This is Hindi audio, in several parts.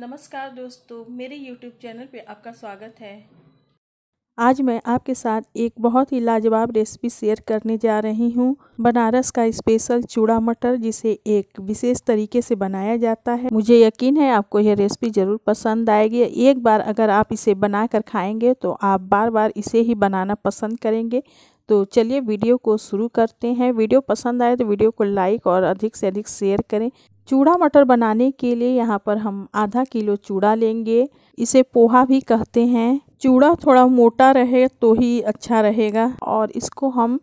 नमस्कार दोस्तों मेरे YouTube चैनल पे आपका स्वागत है आज मैं आपके साथ एक बहुत ही लाजवाब रेसिपी शेयर करने जा रही हूँ बनारस का स्पेशल चूड़ा मटर जिसे एक विशेष तरीके से बनाया जाता है मुझे यकीन है आपको यह रेसिपी ज़रूर पसंद आएगी एक बार अगर आप इसे बना कर खाएँगे तो आप बार बार इसे ही बनाना पसंद करेंगे तो चलिए वीडियो को शुरू करते हैं वीडियो पसंद आए तो वीडियो को लाइक और अधिक से अधिक शेयर करें चूड़ा मटर बनाने के लिए यहाँ पर हम आधा किलो चूड़ा लेंगे इसे पोहा भी कहते हैं चूड़ा थोड़ा मोटा रहे तो ही अच्छा रहेगा और इसको हम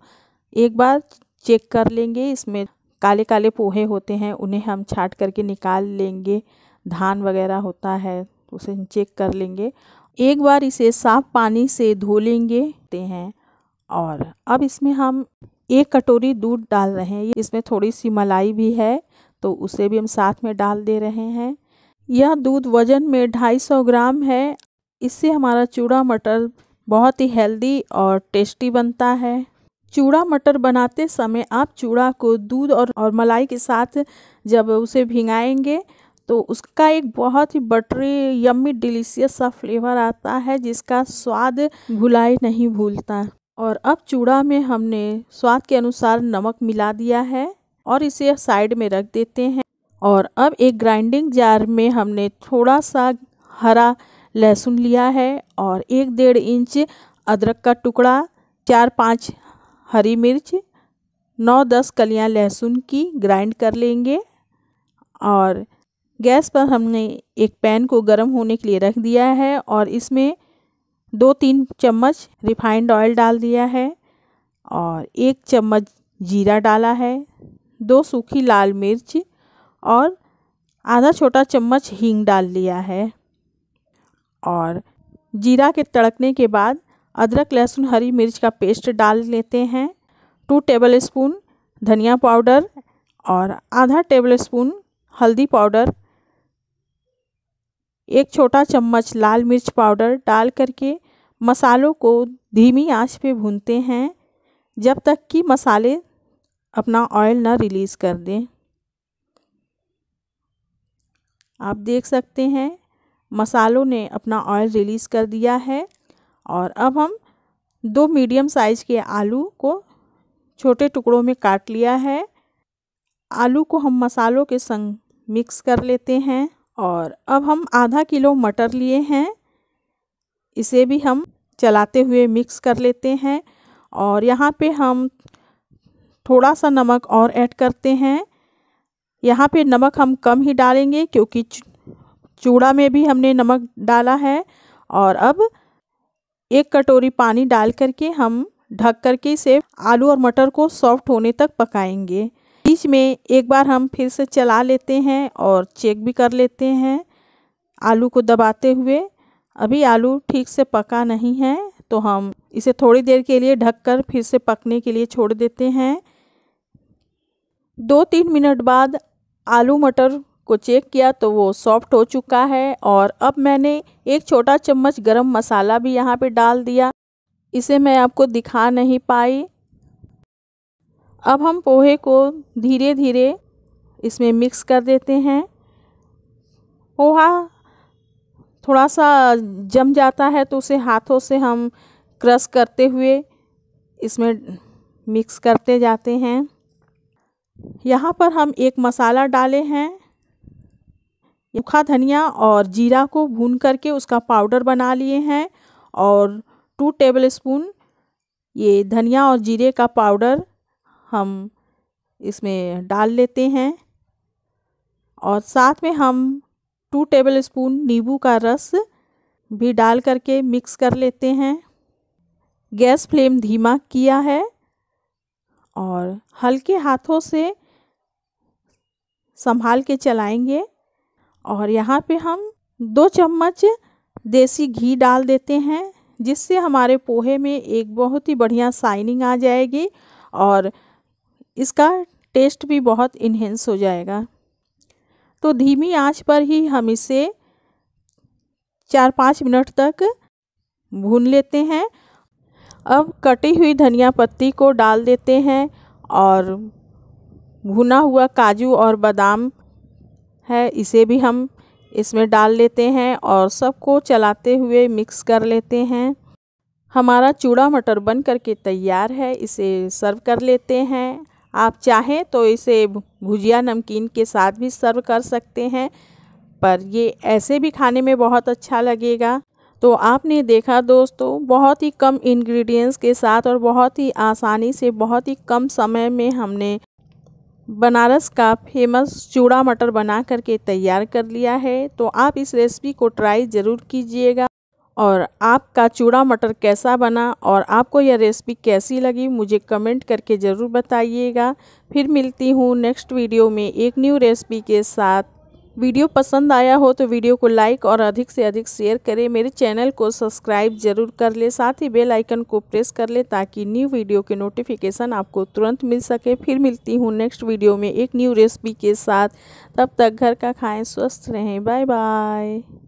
एक बार चेक कर लेंगे इसमें काले काले पोहे होते हैं उन्हें हम छाट करके निकाल लेंगे धान वगैरह होता है उसे हम चेक कर लेंगे एक बार इसे साफ पानी से धो लेंगे ते हैं और अब इसमें हम एक कटोरी दूध डाल रहे हैं इसमें थोड़ी सी मलाई भी है तो उसे भी हम साथ में डाल दे रहे हैं यह दूध वजन में 250 ग्राम है इससे हमारा चूड़ा मटर बहुत ही हेल्दी और टेस्टी बनता है चूड़ा मटर बनाते समय आप चूड़ा को दूध और और मलाई के साथ जब उसे भिंगाएंगे तो उसका एक बहुत ही बटरी यम्मी डिलीशियस सा फ्लेवर आता है जिसका स्वाद भुलाई नहीं भूलता और अब चूड़ा में हमने स्वाद के अनुसार नमक मिला दिया है और इसे साइड में रख देते हैं और अब एक ग्राइंडिंग जार में हमने थोड़ा सा हरा लहसुन लिया है और एक डेढ़ इंच अदरक का टुकड़ा चार पाँच हरी मिर्च नौ दस कलियां लहसुन की ग्राइंड कर लेंगे और गैस पर हमने एक पैन को गर्म होने के लिए रख दिया है और इसमें दो तीन चम्मच रिफाइंड ऑयल डाल दिया है और एक चम्मच जीरा डाला है दो सूखी लाल मिर्च और आधा छोटा चम्मच हींग डाल लिया है और जीरा के तड़कने के बाद अदरक लहसुन हरी मिर्च का पेस्ट डाल लेते हैं टू टेबल स्पून धनिया पाउडर और आधा टेबल स्पून हल्दी पाउडर एक छोटा चम्मच लाल मिर्च पाउडर डाल करके मसालों को धीमी आंच पे भूनते हैं जब तक कि मसाले अपना ऑयल ना रिलीज़ कर दें आप देख सकते हैं मसालों ने अपना ऑयल रिलीज़ कर दिया है और अब हम दो मीडियम साइज़ के आलू को छोटे टुकड़ों में काट लिया है आलू को हम मसालों के संग मिक्स कर लेते हैं और अब हम आधा किलो मटर लिए हैं इसे भी हम चलाते हुए मिक्स कर लेते हैं और यहाँ पे हम थोड़ा सा नमक और ऐड करते हैं यहाँ पे नमक हम कम ही डालेंगे क्योंकि चूड़ा में भी हमने नमक डाला है और अब एक कटोरी पानी डाल करके हम ढक करके इसे आलू और मटर को सॉफ्ट होने तक पकाएंगे बीच में एक बार हम फिर से चला लेते हैं और चेक भी कर लेते हैं आलू को दबाते हुए अभी आलू ठीक से पका नहीं है तो हम इसे थोड़ी देर के लिए ढककर फिर से पकने के लिए छोड़ देते हैं दो तीन मिनट बाद आलू मटर को चेक किया तो वो सॉफ्ट हो चुका है और अब मैंने एक छोटा चम्मच गरम मसाला भी यहाँ पे डाल दिया इसे मैं आपको दिखा नहीं पाई अब हम पोहे को धीरे धीरे इसमें मिक्स कर देते हैं पोहा थोड़ा सा जम जाता है तो उसे हाथों से हम क्रश करते हुए इसमें मिक्स करते जाते हैं यहाँ पर हम एक मसाला डाले हैं सूखा धनिया और जीरा को भून करके उसका पाउडर बना लिए हैं और टू टेबल स्पून ये धनिया और जीरे का पाउडर हम इसमें डाल लेते हैं और साथ में हम टू टेबल स्पून नींबू का रस भी डाल करके मिक्स कर लेते हैं गैस फ्लेम धीमा किया है और हल्के हाथों से संभाल के चलाएंगे और यहाँ पे हम दो चम्मच देसी घी डाल देते हैं जिससे हमारे पोहे में एक बहुत ही बढ़िया साइनिंग आ जाएगी और इसका टेस्ट भी बहुत इन्हेंस हो जाएगा तो धीमी आंच पर ही हम इसे चार पाँच मिनट तक भून लेते हैं अब कटी हुई धनिया पत्ती को डाल देते हैं और भुना हुआ काजू और बादाम है इसे भी हम इसमें डाल लेते हैं और सबको चलाते हुए मिक्स कर लेते हैं हमारा चूड़ा मटर बन करके तैयार है इसे सर्व कर लेते हैं आप चाहें तो इसे भुजिया नमकीन के साथ भी सर्व कर सकते हैं पर ये ऐसे भी खाने में बहुत अच्छा लगेगा तो आपने देखा दोस्तों बहुत ही कम इंग्रेडिएंट्स के साथ और बहुत ही आसानी से बहुत ही कम समय में हमने बनारस का फेमस चूड़ा मटर बना करके तैयार कर लिया है तो आप इस रेसिपी को ट्राई ज़रूर कीजिएगा और आपका चूड़ा मटर कैसा बना और आपको यह रेसिपी कैसी लगी मुझे कमेंट करके ज़रूर बताइएगा फिर मिलती हूँ नेक्स्ट वीडियो में एक न्यू रेसिपी के साथ वीडियो पसंद आया हो तो वीडियो को लाइक और अधिक से अधिक शेयर करें मेरे चैनल को सब्सक्राइब जरूर कर ले साथ ही बेल आइकन को प्रेस कर ले ताकि न्यू वीडियो के नोटिफिकेशन आपको तुरंत मिल सके फिर मिलती हूँ नेक्स्ट वीडियो में एक न्यू रेसिपी के साथ तब तक घर का खाएं स्वस्थ रहें बाय बाय